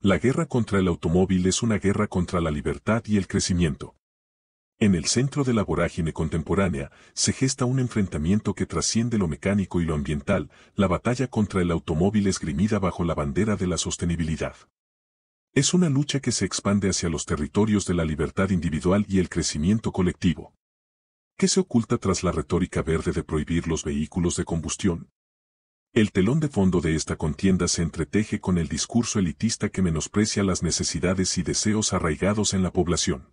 La guerra contra el automóvil es una guerra contra la libertad y el crecimiento. En el centro de la vorágine contemporánea se gesta un enfrentamiento que trasciende lo mecánico y lo ambiental, la batalla contra el automóvil esgrimida bajo la bandera de la sostenibilidad. Es una lucha que se expande hacia los territorios de la libertad individual y el crecimiento colectivo. ¿Qué se oculta tras la retórica verde de prohibir los vehículos de combustión? El telón de fondo de esta contienda se entreteje con el discurso elitista que menosprecia las necesidades y deseos arraigados en la población.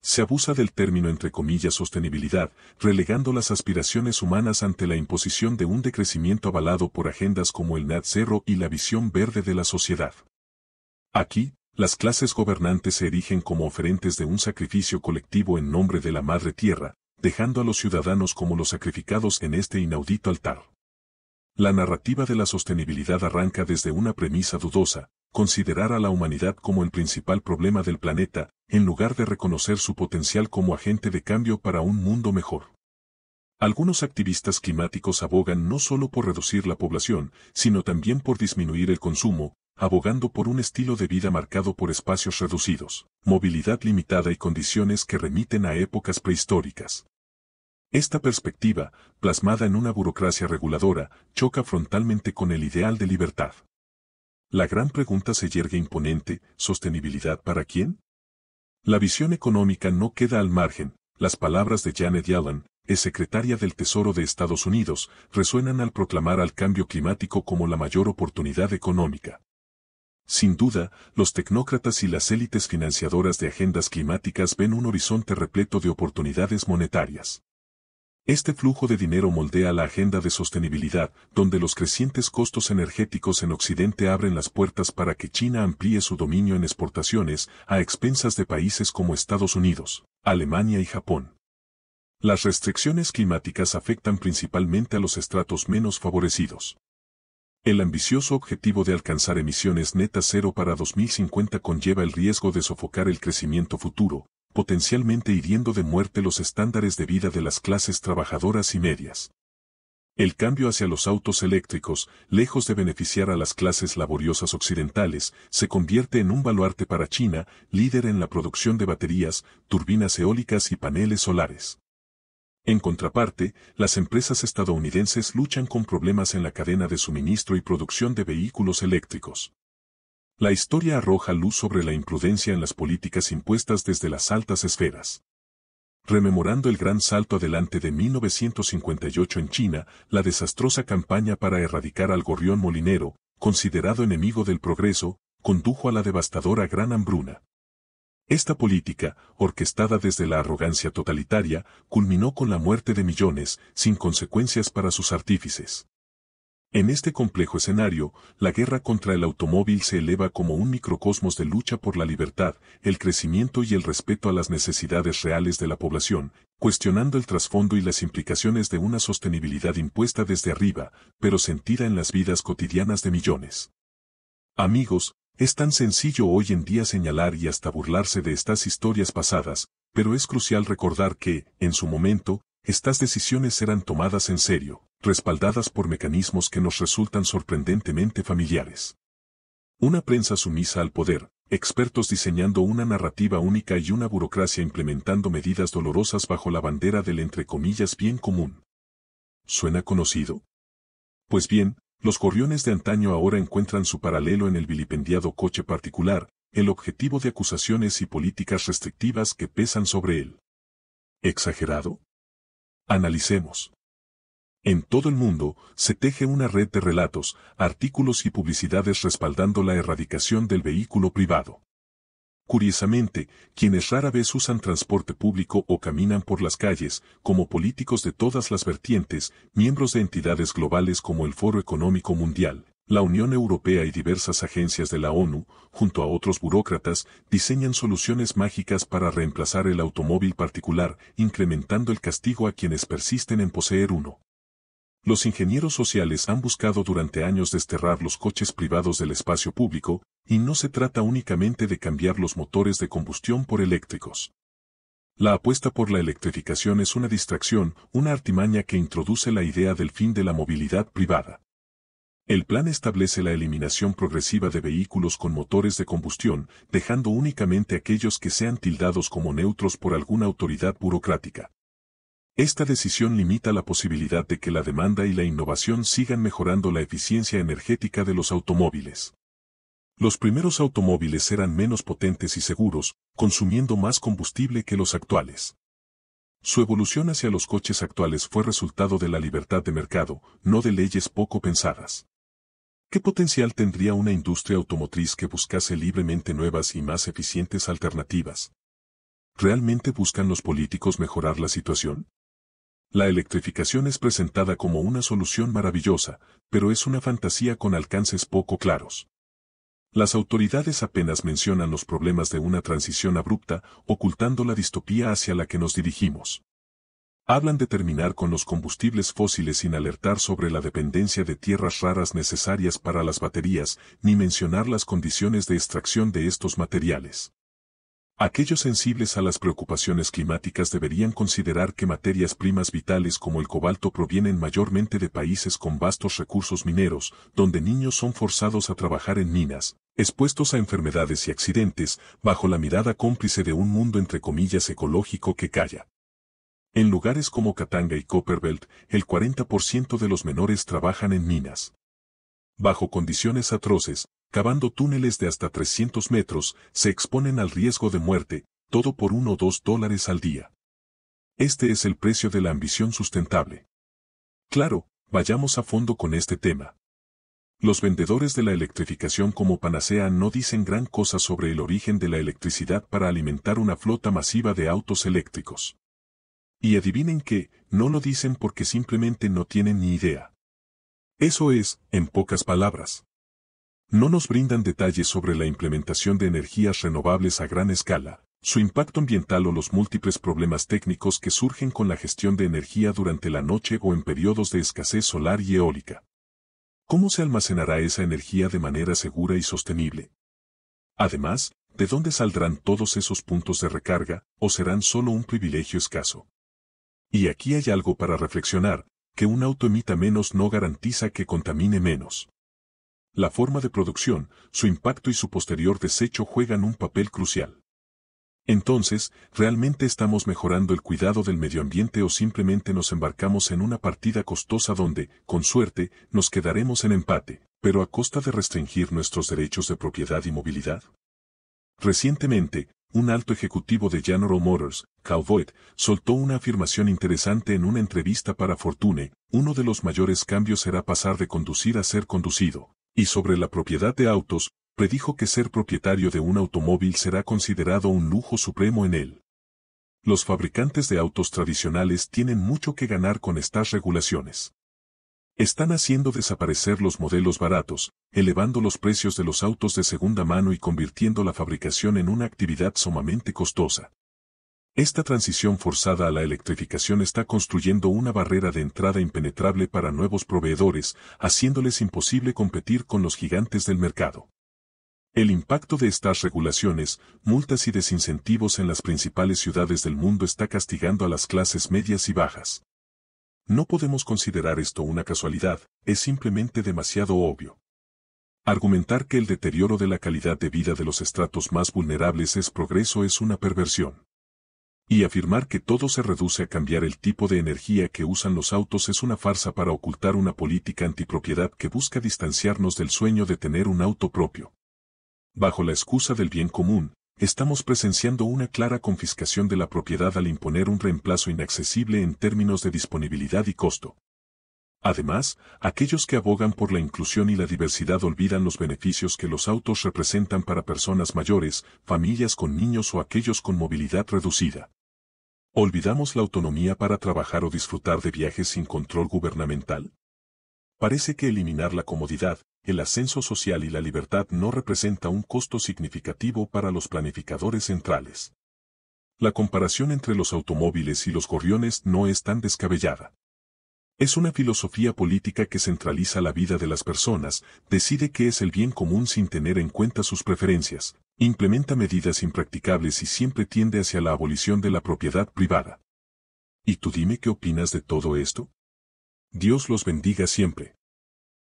Se abusa del término entre comillas sostenibilidad, relegando las aspiraciones humanas ante la imposición de un decrecimiento avalado por agendas como el NAT Cerro y la visión verde de la sociedad. Aquí, las clases gobernantes se erigen como oferentes de un sacrificio colectivo en nombre de la Madre Tierra, dejando a los ciudadanos como los sacrificados en este inaudito altar. La narrativa de la sostenibilidad arranca desde una premisa dudosa, considerar a la humanidad como el principal problema del planeta, en lugar de reconocer su potencial como agente de cambio para un mundo mejor. Algunos activistas climáticos abogan no solo por reducir la población, sino también por disminuir el consumo, abogando por un estilo de vida marcado por espacios reducidos, movilidad limitada y condiciones que remiten a épocas prehistóricas. Esta perspectiva, plasmada en una burocracia reguladora, choca frontalmente con el ideal de libertad. La gran pregunta se yergue imponente, ¿sostenibilidad para quién? La visión económica no queda al margen, las palabras de Janet Yellen, ex secretaria del Tesoro de Estados Unidos, resuenan al proclamar al cambio climático como la mayor oportunidad económica. Sin duda, los tecnócratas y las élites financiadoras de agendas climáticas ven un horizonte repleto de oportunidades monetarias. Este flujo de dinero moldea la agenda de sostenibilidad, donde los crecientes costos energéticos en Occidente abren las puertas para que China amplíe su dominio en exportaciones a expensas de países como Estados Unidos, Alemania y Japón. Las restricciones climáticas afectan principalmente a los estratos menos favorecidos. El ambicioso objetivo de alcanzar emisiones netas cero para 2050 conlleva el riesgo de sofocar el crecimiento futuro, potencialmente hiriendo de muerte los estándares de vida de las clases trabajadoras y medias. El cambio hacia los autos eléctricos, lejos de beneficiar a las clases laboriosas occidentales, se convierte en un baluarte para China, líder en la producción de baterías, turbinas eólicas y paneles solares. En contraparte, las empresas estadounidenses luchan con problemas en la cadena de suministro y producción de vehículos eléctricos. La historia arroja luz sobre la imprudencia en las políticas impuestas desde las altas esferas. Rememorando el gran salto adelante de 1958 en China, la desastrosa campaña para erradicar al gorrión molinero, considerado enemigo del progreso, condujo a la devastadora gran hambruna. Esta política, orquestada desde la arrogancia totalitaria, culminó con la muerte de millones, sin consecuencias para sus artífices. En este complejo escenario, la guerra contra el automóvil se eleva como un microcosmos de lucha por la libertad, el crecimiento y el respeto a las necesidades reales de la población, cuestionando el trasfondo y las implicaciones de una sostenibilidad impuesta desde arriba, pero sentida en las vidas cotidianas de millones. Amigos, es tan sencillo hoy en día señalar y hasta burlarse de estas historias pasadas, pero es crucial recordar que, en su momento, estas decisiones eran tomadas en serio, respaldadas por mecanismos que nos resultan sorprendentemente familiares. Una prensa sumisa al poder, expertos diseñando una narrativa única y una burocracia implementando medidas dolorosas bajo la bandera del entre comillas bien común. ¿Suena conocido? Pues bien, los gorriones de antaño ahora encuentran su paralelo en el vilipendiado coche particular, el objetivo de acusaciones y políticas restrictivas que pesan sobre él. ¿Exagerado? Analicemos. En todo el mundo, se teje una red de relatos, artículos y publicidades respaldando la erradicación del vehículo privado. Curiosamente, quienes rara vez usan transporte público o caminan por las calles, como políticos de todas las vertientes, miembros de entidades globales como el Foro Económico Mundial, la Unión Europea y diversas agencias de la ONU, junto a otros burócratas, diseñan soluciones mágicas para reemplazar el automóvil particular, incrementando el castigo a quienes persisten en poseer uno. Los ingenieros sociales han buscado durante años desterrar los coches privados del espacio público, y no se trata únicamente de cambiar los motores de combustión por eléctricos. La apuesta por la electrificación es una distracción, una artimaña que introduce la idea del fin de la movilidad privada. El plan establece la eliminación progresiva de vehículos con motores de combustión, dejando únicamente aquellos que sean tildados como neutros por alguna autoridad burocrática. Esta decisión limita la posibilidad de que la demanda y la innovación sigan mejorando la eficiencia energética de los automóviles. Los primeros automóviles eran menos potentes y seguros, consumiendo más combustible que los actuales. Su evolución hacia los coches actuales fue resultado de la libertad de mercado, no de leyes poco pensadas. ¿Qué potencial tendría una industria automotriz que buscase libremente nuevas y más eficientes alternativas? ¿Realmente buscan los políticos mejorar la situación? La electrificación es presentada como una solución maravillosa, pero es una fantasía con alcances poco claros. Las autoridades apenas mencionan los problemas de una transición abrupta, ocultando la distopía hacia la que nos dirigimos. Hablan de terminar con los combustibles fósiles sin alertar sobre la dependencia de tierras raras necesarias para las baterías, ni mencionar las condiciones de extracción de estos materiales. Aquellos sensibles a las preocupaciones climáticas deberían considerar que materias primas vitales como el cobalto provienen mayormente de países con vastos recursos mineros, donde niños son forzados a trabajar en minas, expuestos a enfermedades y accidentes, bajo la mirada cómplice de un mundo entre comillas ecológico que calla. En lugares como Katanga y Copperbelt, el 40% de los menores trabajan en minas. Bajo condiciones atroces, cavando túneles de hasta 300 metros, se exponen al riesgo de muerte, todo por uno o dos dólares al día. Este es el precio de la ambición sustentable. Claro, vayamos a fondo con este tema. Los vendedores de la electrificación como panacea no dicen gran cosa sobre el origen de la electricidad para alimentar una flota masiva de autos eléctricos. Y adivinen que, no lo dicen porque simplemente no tienen ni idea. Eso es, en pocas palabras. No nos brindan detalles sobre la implementación de energías renovables a gran escala, su impacto ambiental o los múltiples problemas técnicos que surgen con la gestión de energía durante la noche o en periodos de escasez solar y eólica. ¿Cómo se almacenará esa energía de manera segura y sostenible? Además, ¿de dónde saldrán todos esos puntos de recarga, o serán solo un privilegio escaso? Y aquí hay algo para reflexionar, que un auto emita menos no garantiza que contamine menos. La forma de producción, su impacto y su posterior desecho juegan un papel crucial. Entonces, ¿realmente estamos mejorando el cuidado del medio ambiente o simplemente nos embarcamos en una partida costosa donde, con suerte, nos quedaremos en empate, pero a costa de restringir nuestros derechos de propiedad y movilidad? Recientemente, un alto ejecutivo de General Motors, Calvoit, soltó una afirmación interesante en una entrevista para Fortune, uno de los mayores cambios será pasar de conducir a ser conducido, y sobre la propiedad de autos, predijo que ser propietario de un automóvil será considerado un lujo supremo en él. Los fabricantes de autos tradicionales tienen mucho que ganar con estas regulaciones. Están haciendo desaparecer los modelos baratos, elevando los precios de los autos de segunda mano y convirtiendo la fabricación en una actividad sumamente costosa. Esta transición forzada a la electrificación está construyendo una barrera de entrada impenetrable para nuevos proveedores, haciéndoles imposible competir con los gigantes del mercado. El impacto de estas regulaciones, multas y desincentivos en las principales ciudades del mundo está castigando a las clases medias y bajas. No podemos considerar esto una casualidad, es simplemente demasiado obvio. Argumentar que el deterioro de la calidad de vida de los estratos más vulnerables es progreso es una perversión. Y afirmar que todo se reduce a cambiar el tipo de energía que usan los autos es una farsa para ocultar una política antipropiedad que busca distanciarnos del sueño de tener un auto propio. Bajo la excusa del bien común, estamos presenciando una clara confiscación de la propiedad al imponer un reemplazo inaccesible en términos de disponibilidad y costo. Además, aquellos que abogan por la inclusión y la diversidad olvidan los beneficios que los autos representan para personas mayores, familias con niños o aquellos con movilidad reducida. Olvidamos la autonomía para trabajar o disfrutar de viajes sin control gubernamental. Parece que eliminar la comodidad, el ascenso social y la libertad no representa un costo significativo para los planificadores centrales. La comparación entre los automóviles y los gorriones no es tan descabellada. Es una filosofía política que centraliza la vida de las personas, decide qué es el bien común sin tener en cuenta sus preferencias, implementa medidas impracticables y siempre tiende hacia la abolición de la propiedad privada. ¿Y tú dime qué opinas de todo esto? Dios los bendiga siempre.